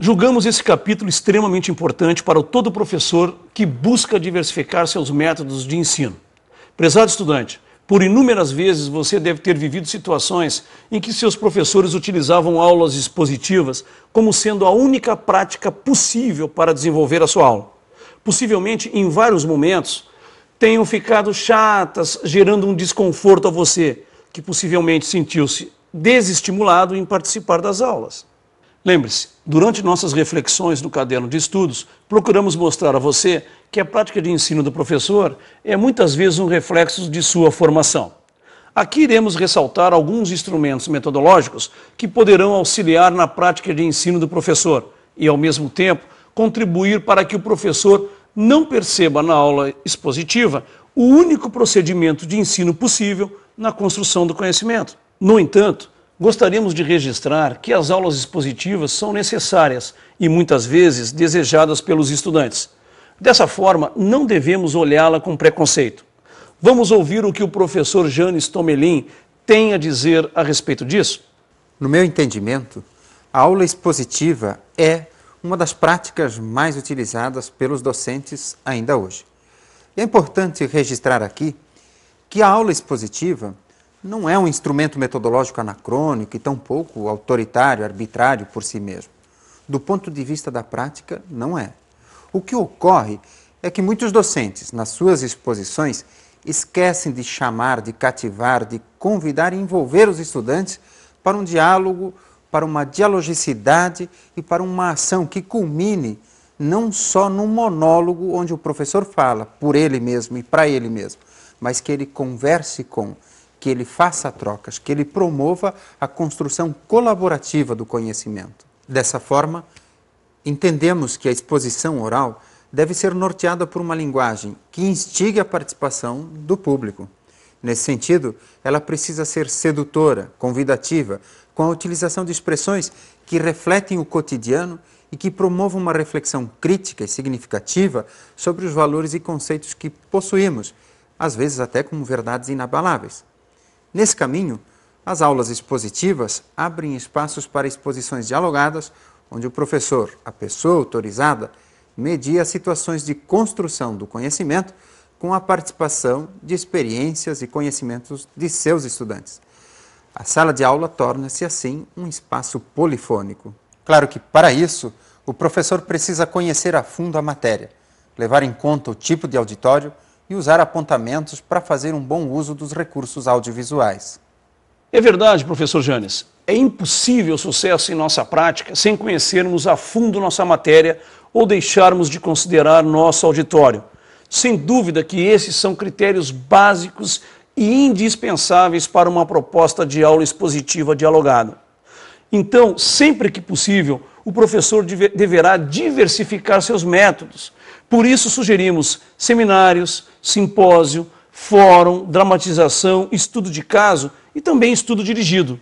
Julgamos esse capítulo extremamente importante para todo professor que busca diversificar seus métodos de ensino. Prezado estudante, por inúmeras vezes você deve ter vivido situações em que seus professores utilizavam aulas expositivas como sendo a única prática possível para desenvolver a sua aula. Possivelmente, em vários momentos, tenham ficado chatas, gerando um desconforto a você, que possivelmente sentiu-se desestimulado em participar das aulas. Lembre-se, durante nossas reflexões no caderno de estudos, procuramos mostrar a você que a prática de ensino do professor é muitas vezes um reflexo de sua formação. Aqui iremos ressaltar alguns instrumentos metodológicos que poderão auxiliar na prática de ensino do professor e, ao mesmo tempo, contribuir para que o professor não perceba na aula expositiva o único procedimento de ensino possível na construção do conhecimento. No entanto, gostaríamos de registrar que as aulas expositivas são necessárias e muitas vezes desejadas pelos estudantes. Dessa forma, não devemos olhá-la com preconceito. Vamos ouvir o que o professor Janis Tomelin tem a dizer a respeito disso? No meu entendimento, a aula expositiva é uma das práticas mais utilizadas pelos docentes ainda hoje. é importante registrar aqui que a aula expositiva não é um instrumento metodológico anacrônico e tampouco autoritário, arbitrário por si mesmo. Do ponto de vista da prática, não é. O que ocorre é que muitos docentes, nas suas exposições, esquecem de chamar, de cativar, de convidar e envolver os estudantes para um diálogo para uma dialogicidade e para uma ação que culmine não só num monólogo onde o professor fala por ele mesmo e para ele mesmo, mas que ele converse com, que ele faça trocas, que ele promova a construção colaborativa do conhecimento. Dessa forma, entendemos que a exposição oral deve ser norteada por uma linguagem que instigue a participação do público. Nesse sentido, ela precisa ser sedutora, convidativa, com a utilização de expressões que refletem o cotidiano e que promovam uma reflexão crítica e significativa sobre os valores e conceitos que possuímos, às vezes até como verdades inabaláveis. Nesse caminho, as aulas expositivas abrem espaços para exposições dialogadas, onde o professor, a pessoa autorizada, media situações de construção do conhecimento com a participação de experiências e conhecimentos de seus estudantes. A sala de aula torna-se, assim, um espaço polifônico. Claro que, para isso, o professor precisa conhecer a fundo a matéria, levar em conta o tipo de auditório e usar apontamentos para fazer um bom uso dos recursos audiovisuais. É verdade, professor Janes. É impossível sucesso em nossa prática sem conhecermos a fundo nossa matéria ou deixarmos de considerar nosso auditório. Sem dúvida que esses são critérios básicos e indispensáveis para uma proposta de aula expositiva dialogada. Então, sempre que possível, o professor deverá diversificar seus métodos. Por isso, sugerimos seminários, simpósio, fórum, dramatização, estudo de caso e também estudo dirigido.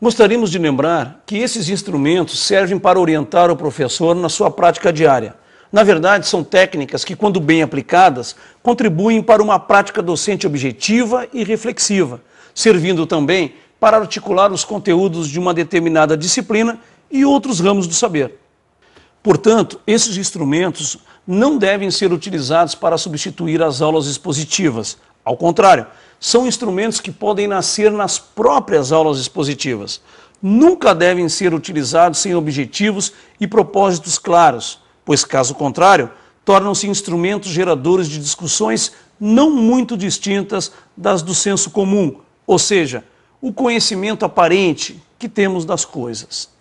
Gostaríamos de lembrar que esses instrumentos servem para orientar o professor na sua prática diária na verdade, são técnicas que, quando bem aplicadas, contribuem para uma prática docente objetiva e reflexiva, servindo também para articular os conteúdos de uma determinada disciplina e outros ramos do saber. Portanto, esses instrumentos não devem ser utilizados para substituir as aulas expositivas. Ao contrário, são instrumentos que podem nascer nas próprias aulas expositivas. Nunca devem ser utilizados sem objetivos e propósitos claros pois, caso contrário, tornam-se instrumentos geradores de discussões não muito distintas das do senso comum, ou seja, o conhecimento aparente que temos das coisas.